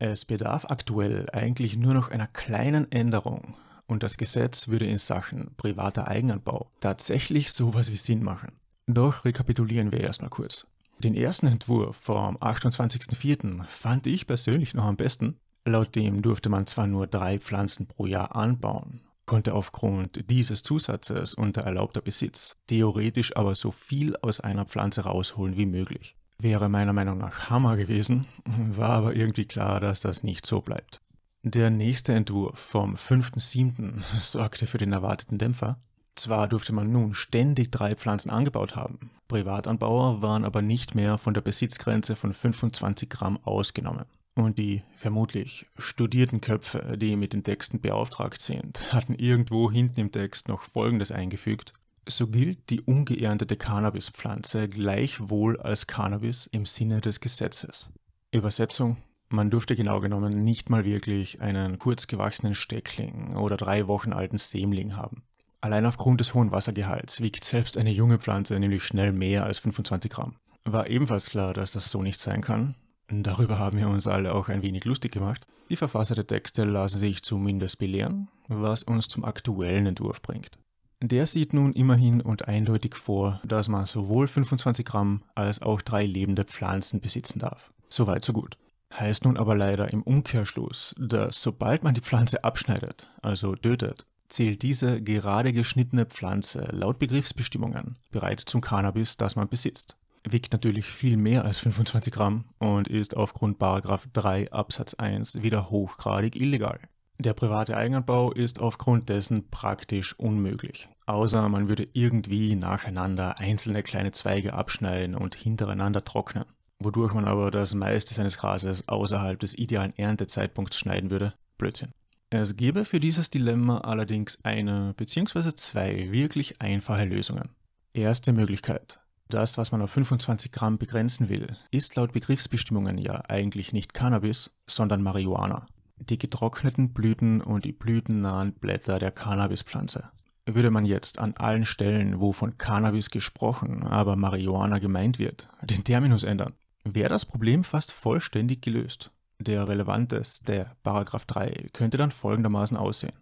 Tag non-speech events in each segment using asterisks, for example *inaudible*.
Es bedarf aktuell eigentlich nur noch einer kleinen Änderung und das Gesetz würde in Sachen privater Eigenanbau tatsächlich sowas wie Sinn machen. Doch rekapitulieren wir erstmal kurz. Den ersten Entwurf vom 28.04. fand ich persönlich noch am besten. Laut dem durfte man zwar nur drei Pflanzen pro Jahr anbauen, konnte aufgrund dieses Zusatzes unter erlaubter Besitz theoretisch aber so viel aus einer Pflanze rausholen wie möglich. Wäre meiner Meinung nach Hammer gewesen, war aber irgendwie klar, dass das nicht so bleibt. Der nächste Entwurf vom 5.7. *laughs* sorgte für den erwarteten Dämpfer. Zwar durfte man nun ständig drei Pflanzen angebaut haben, Privatanbauer waren aber nicht mehr von der Besitzgrenze von 25 Gramm ausgenommen. Und die vermutlich studierten Köpfe, die mit den Texten beauftragt sind, hatten irgendwo hinten im Text noch Folgendes eingefügt. So gilt die ungeerntete Cannabispflanze gleichwohl als Cannabis im Sinne des Gesetzes. Übersetzung man dürfte genau genommen nicht mal wirklich einen kurz gewachsenen Steckling oder drei Wochen alten Sämling haben. Allein aufgrund des hohen Wassergehalts wiegt selbst eine junge Pflanze nämlich schnell mehr als 25 Gramm. War ebenfalls klar, dass das so nicht sein kann. Darüber haben wir uns alle auch ein wenig lustig gemacht. Die Verfasser der Texte lassen sich zumindest belehren, was uns zum aktuellen Entwurf bringt. Der sieht nun immerhin und eindeutig vor, dass man sowohl 25 Gramm als auch drei lebende Pflanzen besitzen darf. Soweit so gut. Heißt nun aber leider im Umkehrschluss, dass sobald man die Pflanze abschneidet, also tötet, zählt diese gerade geschnittene Pflanze laut Begriffsbestimmungen bereits zum Cannabis, das man besitzt. Wiegt natürlich viel mehr als 25 Gramm und ist aufgrund 3 Absatz 1 wieder hochgradig illegal. Der private Eigenanbau ist aufgrund dessen praktisch unmöglich. Außer man würde irgendwie nacheinander einzelne kleine Zweige abschneiden und hintereinander trocknen. Wodurch man aber das meiste seines Grases außerhalb des idealen Erntezeitpunkts schneiden würde. Blödsinn. Es gäbe für dieses Dilemma allerdings eine bzw. zwei wirklich einfache Lösungen. Erste Möglichkeit. Das, was man auf 25 Gramm begrenzen will, ist laut Begriffsbestimmungen ja eigentlich nicht Cannabis, sondern Marihuana die getrockneten Blüten und die blütennahen Blätter der Cannabispflanze. Würde man jetzt an allen Stellen, wo von Cannabis gesprochen, aber Marihuana gemeint wird, den Terminus ändern, wäre das Problem fast vollständig gelöst. Der relevanteste, Paragraph 3, könnte dann folgendermaßen aussehen.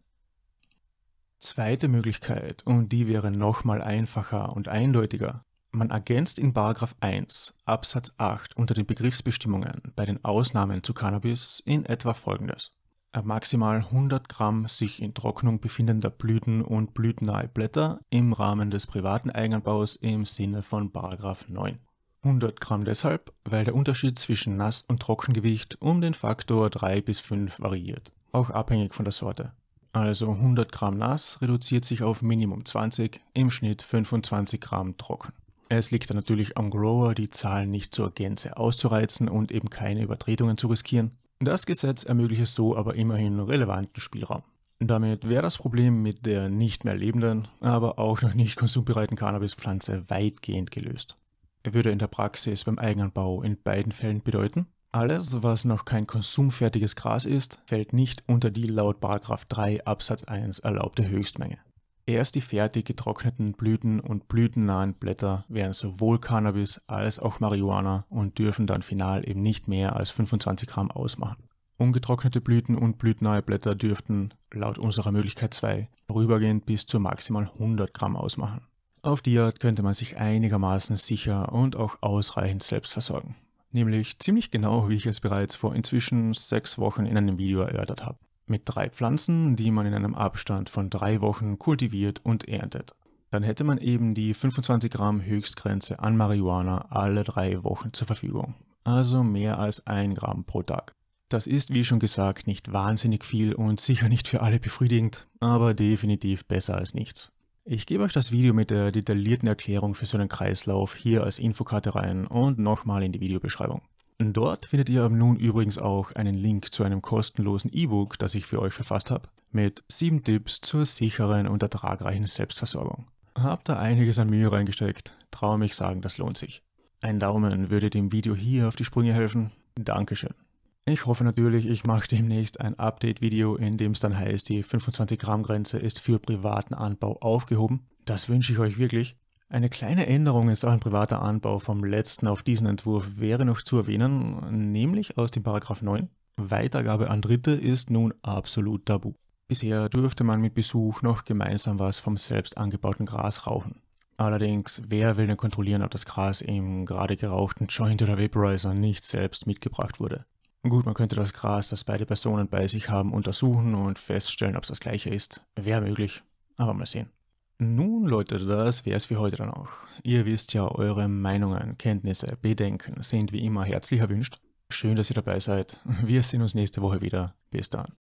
Zweite Möglichkeit, und die wäre nochmal einfacher und eindeutiger, man ergänzt in 1 Absatz 8 unter den Begriffsbestimmungen bei den Ausnahmen zu Cannabis in etwa folgendes. Maximal 100 Gramm sich in Trocknung befindender Blüten und blütennahe Blätter im Rahmen des privaten Eigenanbaus im Sinne von 9. 100 Gramm deshalb, weil der Unterschied zwischen Nass- und Trockengewicht um den Faktor 3 bis 5 variiert, auch abhängig von der Sorte. Also 100 Gramm nass reduziert sich auf Minimum 20, im Schnitt 25 Gramm trocken. Es liegt dann natürlich am Grower, die Zahlen nicht zur Gänze auszureizen und eben keine Übertretungen zu riskieren. Das Gesetz ermöglicht es so aber immerhin relevanten Spielraum. Damit wäre das Problem mit der nicht mehr lebenden, aber auch noch nicht konsumbereiten Cannabispflanze weitgehend gelöst. Er würde in der Praxis beim Eigenanbau in beiden Fällen bedeuten, alles, was noch kein konsumfertiges Gras ist, fällt nicht unter die laut 3 Absatz 1 erlaubte Höchstmenge. Erst die fertig getrockneten Blüten und blütennahen Blätter wären sowohl Cannabis als auch Marihuana und dürfen dann final eben nicht mehr als 25 Gramm ausmachen. Ungetrocknete Blüten und blütennahe Blätter dürften, laut unserer Möglichkeit 2, vorübergehend bis zu maximal 100 Gramm ausmachen. Auf die Art könnte man sich einigermaßen sicher und auch ausreichend selbst versorgen. Nämlich ziemlich genau, wie ich es bereits vor inzwischen sechs Wochen in einem Video erörtert habe mit drei Pflanzen, die man in einem Abstand von drei Wochen kultiviert und erntet. Dann hätte man eben die 25 Gramm Höchstgrenze an Marihuana alle drei Wochen zur Verfügung, also mehr als ein Gramm pro Tag. Das ist, wie schon gesagt, nicht wahnsinnig viel und sicher nicht für alle befriedigend, aber definitiv besser als nichts. Ich gebe euch das Video mit der detaillierten Erklärung für so einen Kreislauf hier als Infokarte rein und nochmal in die Videobeschreibung. Dort findet ihr nun übrigens auch einen Link zu einem kostenlosen E-Book, das ich für euch verfasst habe, mit 7 Tipps zur sicheren und ertragreichen Selbstversorgung. Habt da einiges an Mühe reingesteckt, traue mich sagen, das lohnt sich. Ein Daumen würde dem Video hier auf die Sprünge helfen. Dankeschön. Ich hoffe natürlich, ich mache demnächst ein Update-Video, in dem es dann heißt, die 25 Gramm Grenze ist für privaten Anbau aufgehoben. Das wünsche ich euch wirklich. Eine kleine Änderung ist auch ein privater Anbau vom letzten auf diesen Entwurf wäre noch zu erwähnen, nämlich aus dem Paragraph 9. Weitergabe an Dritte ist nun absolut tabu. Bisher dürfte man mit Besuch noch gemeinsam was vom selbst angebauten Gras rauchen. Allerdings, wer will denn kontrollieren, ob das Gras im gerade gerauchten Joint oder Vaporizer nicht selbst mitgebracht wurde? Gut, man könnte das Gras, das beide Personen bei sich haben, untersuchen und feststellen, ob es das gleiche ist. Wäre möglich, aber mal sehen. Nun Leute, das wär's für heute dann auch. Ihr wisst ja, eure Meinungen, Kenntnisse, Bedenken sind wie immer herzlich erwünscht. Schön, dass ihr dabei seid. Wir sehen uns nächste Woche wieder. Bis dann.